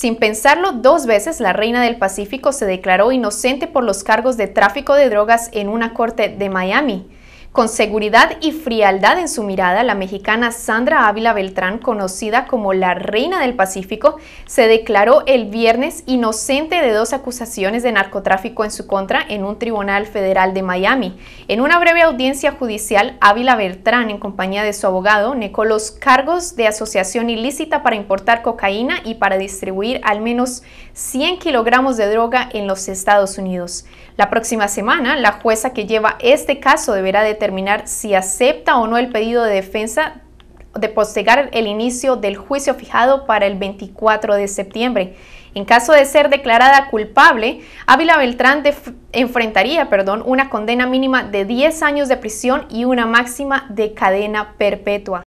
Sin pensarlo dos veces, la reina del Pacífico se declaró inocente por los cargos de tráfico de drogas en una corte de Miami. Con seguridad y frialdad en su mirada, la mexicana Sandra Ávila Beltrán, conocida como la Reina del Pacífico, se declaró el viernes inocente de dos acusaciones de narcotráfico en su contra en un tribunal federal de Miami. En una breve audiencia judicial, Ávila Beltrán, en compañía de su abogado, negó los cargos de asociación ilícita para importar cocaína y para distribuir al menos 100 kilogramos de droga en los Estados Unidos. La próxima semana, la jueza que lleva este caso deberá determinar si acepta o no el pedido de defensa de postergar el inicio del juicio fijado para el 24 de septiembre. En caso de ser declarada culpable, Ávila Beltrán enfrentaría perdón, una condena mínima de 10 años de prisión y una máxima de cadena perpetua.